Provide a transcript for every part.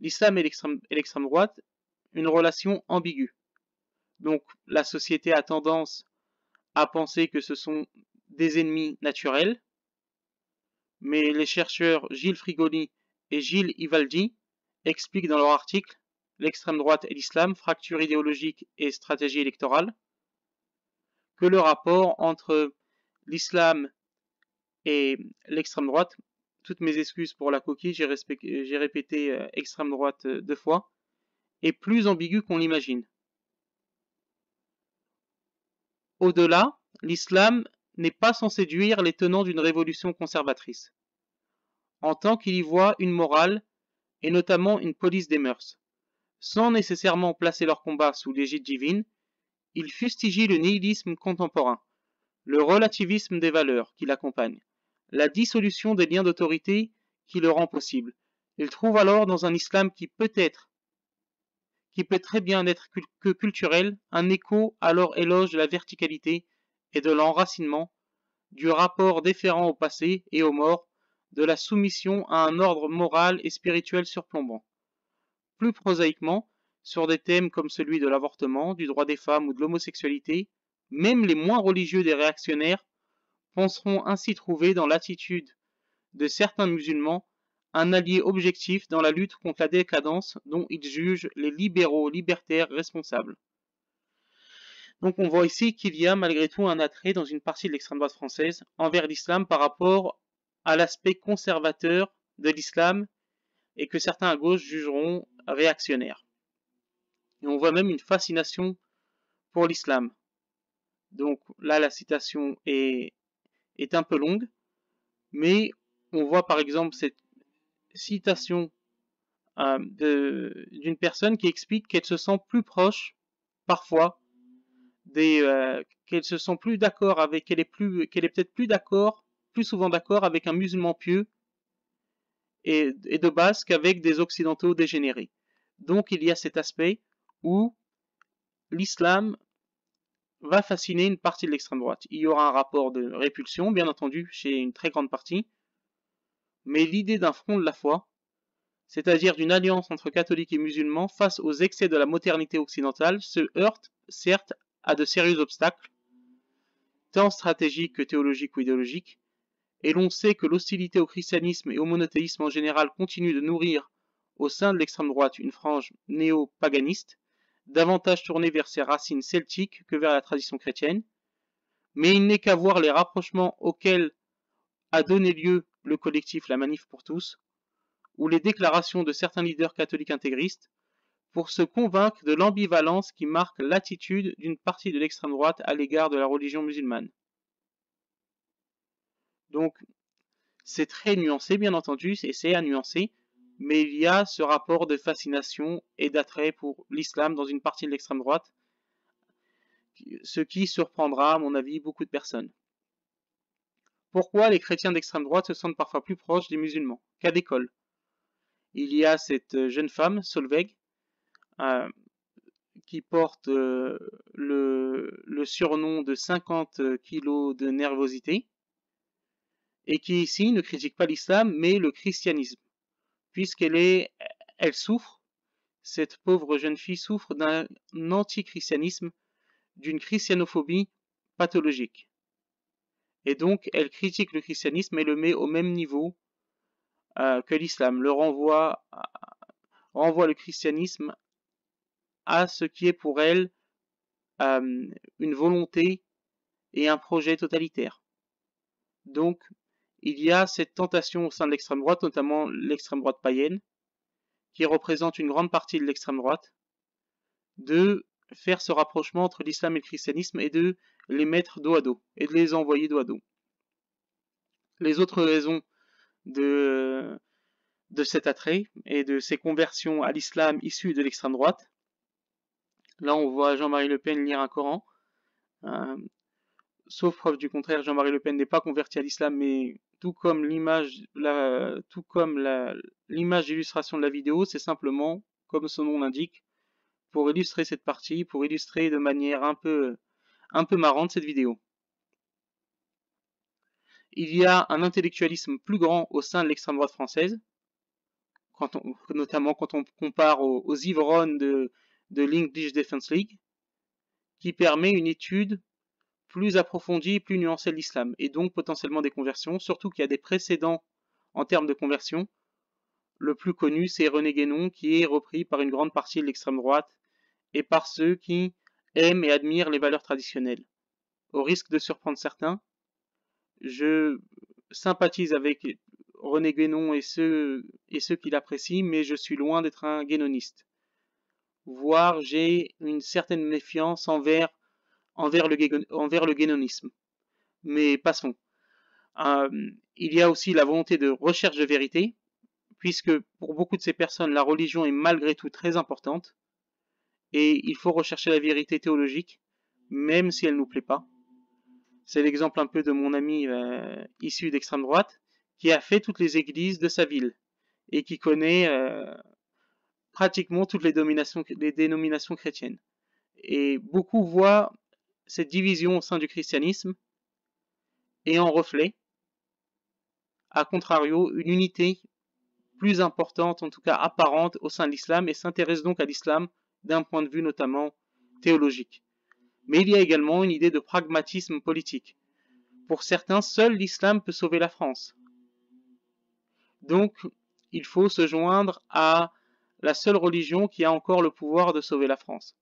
l'islam et l'extrême droite une relation ambiguë. Donc la société a tendance à penser que ce sont des ennemis naturels, mais les chercheurs Gilles Frigoni et Gilles Ivaldi expliquent dans leur article L'extrême droite et l'islam, fracture idéologique et stratégie électorale, que le rapport entre l'islam et l'extrême droite toutes mes excuses pour la coquille, j'ai répété euh, extrême droite euh, deux fois, est plus ambigu qu'on l'imagine. Au-delà, l'islam n'est pas sans séduire les tenants d'une révolution conservatrice, en tant qu'il y voit une morale et notamment une police des mœurs. Sans nécessairement placer leur combat sous l'égide divine, il fustigie le nihilisme contemporain, le relativisme des valeurs qui l'accompagne la dissolution des liens d'autorité qui le rend possible. Il trouve alors dans un islam qui peut être, qui peut très bien être que culturel, un écho à leur éloge de la verticalité et de l'enracinement, du rapport déférent au passé et aux morts, de la soumission à un ordre moral et spirituel surplombant. Plus prosaïquement, sur des thèmes comme celui de l'avortement, du droit des femmes ou de l'homosexualité, même les moins religieux des réactionnaires penseront ainsi trouver dans l'attitude de certains musulmans un allié objectif dans la lutte contre la décadence dont ils jugent les libéraux libertaires responsables. Donc on voit ici qu'il y a malgré tout un attrait dans une partie de l'extrême droite française envers l'islam par rapport à l'aspect conservateur de l'islam et que certains à gauche jugeront réactionnaire. Et on voit même une fascination pour l'islam. Donc là la citation est est un peu longue, mais on voit par exemple cette citation euh, d'une personne qui explique qu'elle se sent plus proche parfois des euh, qu'elle se sent plus d'accord avec qu'elle est plus qu'elle est peut-être plus d'accord plus souvent d'accord avec un musulman pieux et, et de base qu'avec des occidentaux dégénérés. Donc il y a cet aspect où l'islam va fasciner une partie de l'extrême droite. Il y aura un rapport de répulsion, bien entendu, chez une très grande partie, mais l'idée d'un front de la foi, c'est-à-dire d'une alliance entre catholiques et musulmans face aux excès de la modernité occidentale, se heurte, certes, à de sérieux obstacles, tant stratégiques que théologiques ou idéologiques, et l'on sait que l'hostilité au christianisme et au monothéisme en général continue de nourrir au sein de l'extrême droite une frange néo-paganiste, davantage tourné vers ses racines celtiques que vers la tradition chrétienne, mais il n'est qu'à voir les rapprochements auxquels a donné lieu le collectif La Manif pour tous, ou les déclarations de certains leaders catholiques intégristes, pour se convaincre de l'ambivalence qui marque l'attitude d'une partie de l'extrême droite à l'égard de la religion musulmane. Donc, c'est très nuancé, bien entendu, et c'est à nuancer, mais il y a ce rapport de fascination et d'attrait pour l'islam dans une partie de l'extrême droite, ce qui surprendra, à mon avis, beaucoup de personnes. Pourquoi les chrétiens d'extrême droite se sentent parfois plus proches des musulmans qu'à d'école Il y a cette euh, jeune femme, Solveig, euh, qui porte euh, le, le, surnom de 50 kilos de nervosité, et qui ici ne critique pas l'islam, mais le christianisme puisqu'elle est, elle souffre, cette pauvre jeune fille souffre d'un anti-christianisme, d'une christianophobie pathologique. Et donc, elle critique le christianisme et le met au même niveau euh, que l'islam, le renvoie, renvoie euh, le christianisme à ce qui est pour elle euh, une volonté et un projet totalitaire. Donc, il y a cette tentation au sein de l'extrême droite, notamment l'extrême droite païenne, qui représente une grande partie de l'extrême droite, de faire ce rapprochement entre l'islam et le christianisme et de les mettre dos à dos, et de les envoyer dos à dos. Les autres raisons de, de cet attrait et de ces conversions à l'islam issues de l'extrême droite, là on voit Jean-Marie Le Pen lire un Coran, hein, sauf preuve du contraire, Jean-Marie Le Pen n'est pas converti à l'islam, mais tout comme l'image, tout comme l'image d'illustration de la vidéo, c'est simplement, comme son nom l'indique, pour illustrer cette partie, pour illustrer de manière un peu, marrante cette vidéo. Il y a un intellectualisme plus grand au sein de l'extrême droite française, notamment quand on compare aux, Ivron de, de l'English Defense League, qui permet une étude plus approfondie, plus nuancé l'islam, et donc potentiellement des conversions, surtout qu'il y a des précédents en termes de conversion. Le plus connu, c'est René Guénon, qui est repris par une grande partie de l'extrême droite et par ceux qui aiment et admirent les valeurs traditionnelles. Au risque de surprendre certains, je sympathise avec René Guénon et ceux, et ceux qui l'apprécient, mais je suis loin d'être un guénoniste. Voire j'ai une certaine méfiance envers envers le, guénonisme. Mais passons. Euh, il y a aussi la volonté de recherche de vérité, puisque pour beaucoup de ces personnes, la religion est malgré tout très importante, et il faut rechercher la vérité théologique, même si elle ne nous plaît pas. C'est l'exemple un peu de mon ami euh, issu d'extrême droite, qui a fait toutes les églises de sa ville, et qui connaît euh, pratiquement toutes les, dominations, les dénominations chrétiennes. Et beaucoup voient cette division au sein du christianisme et en reflet, à contrario, une unité plus importante, en tout cas apparente, au sein de l'islam et s'intéresse donc à l'islam d'un point de vue notamment théologique. Mais il y a également une idée de pragmatisme politique. Pour certains, seul l'islam peut sauver la France. Donc, il faut se joindre à la seule religion qui a encore le pouvoir de sauver la France.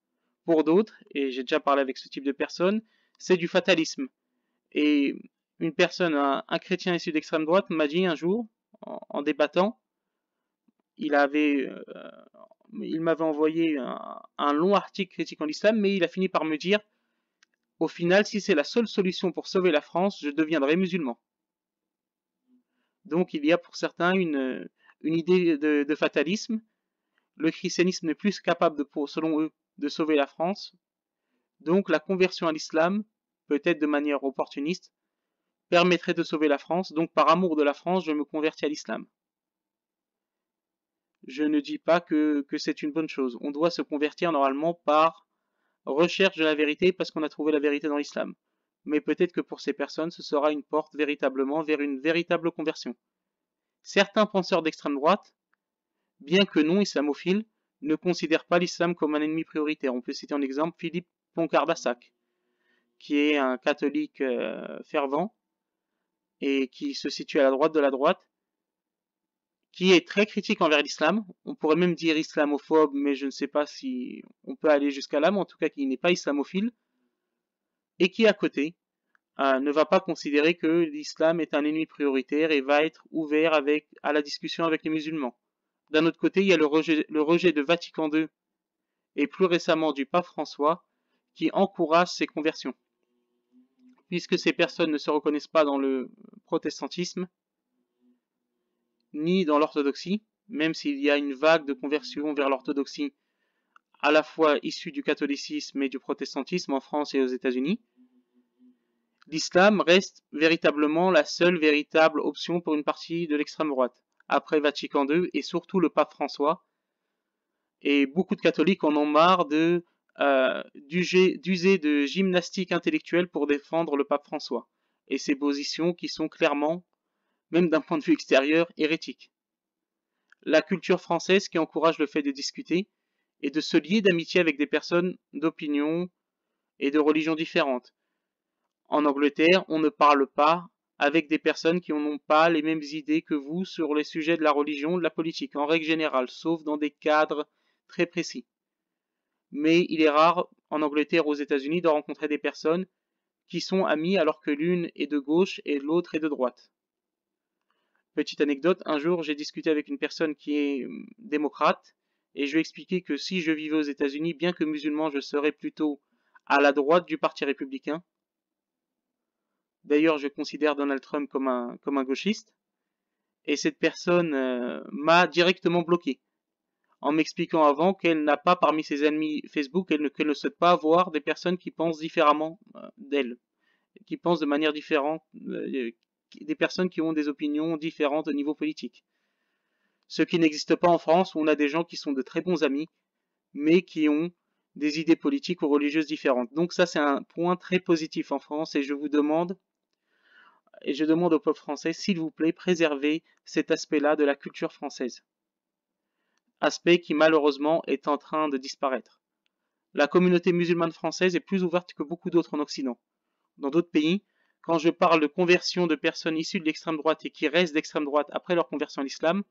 Pour d'autres, et j'ai déjà parlé avec ce type de personnes, c'est du fatalisme. Et une personne, un, chrétien issu d'extrême droite, m'a dit un jour, en, débattant, il avait, euh, il m'avait envoyé un, long article critiquant l'islam, mais il a fini par me dire, au final, si c'est la seule solution pour sauver la France, je deviendrai musulman. Donc il y a pour certains une, idée de, de fatalisme. Le christianisme n'est plus capable, de, pour, selon eux, de sauver la France. Donc la conversion à l'islam, peut-être de manière opportuniste, permettrait de sauver la France. Donc par amour de la France, je me convertis à l'islam. Je ne dis pas que, que c'est une bonne chose. On doit se convertir normalement par recherche de la vérité parce qu'on a trouvé la vérité dans l'islam. Mais peut-être que pour ces personnes, ce sera une porte véritablement vers une véritable conversion. Certains penseurs d'extrême droite, bien que non islamophiles, ne considère pas l'islam comme un ennemi prioritaire. On peut citer en exemple Philippe Poncardassac, qui est un catholique euh, fervent et qui se situe à la droite de la droite, qui est très critique envers l'islam. On pourrait même dire islamophobe, mais je ne sais pas si on peut aller jusqu'à là, mais en tout cas qui n'est pas islamophile, et qui à côté euh, ne va pas considérer que l'islam est un ennemi prioritaire et va être ouvert avec, à la discussion avec les musulmans. D'un autre côté, il y a le rejet, de Vatican II et plus récemment du pape François qui encourage ces conversions. Puisque ces personnes ne se reconnaissent pas dans le protestantisme ni dans l'orthodoxie, même s'il y a une vague de conversion vers l'orthodoxie à la fois issue du catholicisme et du protestantisme en France et aux États-Unis, l'islam reste véritablement la seule véritable option pour une partie de l'extrême droite après Vatican II et surtout le pape François. Et beaucoup de catholiques en ont marre de euh, d'user de gymnastique intellectuelle pour défendre le pape François et ses positions qui sont clairement, même d'un point de vue extérieur, hérétiques. La culture française qui encourage le fait de discuter et de se lier d'amitié avec des personnes d'opinion et de religions différentes. En Angleterre, on ne parle pas avec des personnes qui n'ont pas les mêmes idées que vous sur les sujets de la religion, de la politique, en règle générale, sauf dans des cadres très précis. Mais il est rare, en Angleterre ou aux États-Unis, de rencontrer des personnes qui sont amies alors que l'une est de gauche et l'autre est de droite. Petite anecdote, un jour j'ai discuté avec une personne qui est hum, démocrate et je lui ai expliqué que si je vivais aux États-Unis, bien que musulman, je serais plutôt à la droite du Parti républicain D'ailleurs, je considère Donald Trump comme un, gauchiste. Et cette personne euh, m'a directement bloqué en m'expliquant avant qu'elle n'a pas parmi ses ennemis Facebook, qu'elle ne, souhaite pas avoir des personnes qui pensent différemment euh, d'elle, qui pensent de manière différente, euh, des personnes qui ont des opinions différentes au niveau politique. Ce qui n'existe pas en France, où on a des gens qui sont de très bons amis, mais qui ont des idées politiques ou religieuses différentes. Donc ça, c'est un point très positif en France, et je vous demande et je demande au peuple français, s'il vous plaît, préservez cet aspect-là de la culture française. Aspect qui malheureusement est en train de disparaître. La communauté musulmane française est plus ouverte que beaucoup d'autres en Occident. Dans d'autres pays, quand je parle de conversion de personnes issues de l'extrême droite et qui restent d'extrême droite après leur conversion à l'islam,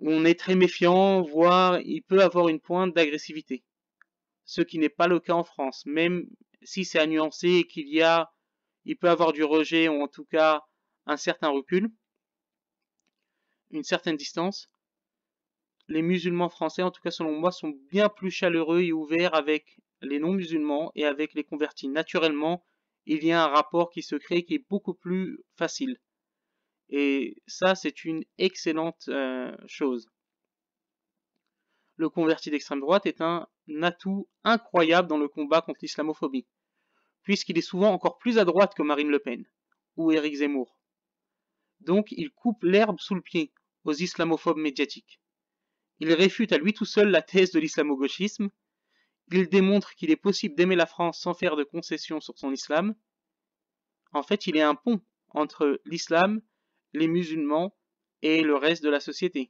on est très méfiant, voire il peut avoir une pointe d'agressivité. Ce qui n'est pas le cas en France, même si c'est à nuancer et qu'il y a il peut avoir du rejet ou en tout cas un certain recul, une certaine distance. Les musulmans français, en tout cas selon moi, sont bien plus chaleureux et ouverts avec les non-musulmans et avec les convertis. Naturellement, il y a un rapport qui se crée qui est beaucoup plus facile. Et ça, c'est une excellente euh, chose. Le converti d'extrême droite est un atout incroyable dans le combat contre l'islamophobie puisqu'il est souvent encore plus à droite que Marine Le Pen ou Éric Zemmour. Donc il coupe l'herbe sous le pied aux islamophobes médiatiques. Il réfute à lui tout seul la thèse de l'islamo-gauchisme, il démontre qu'il est possible d'aimer la France sans faire de concessions sur son islam. En fait, il est un pont entre l'islam, les musulmans et le reste de la société.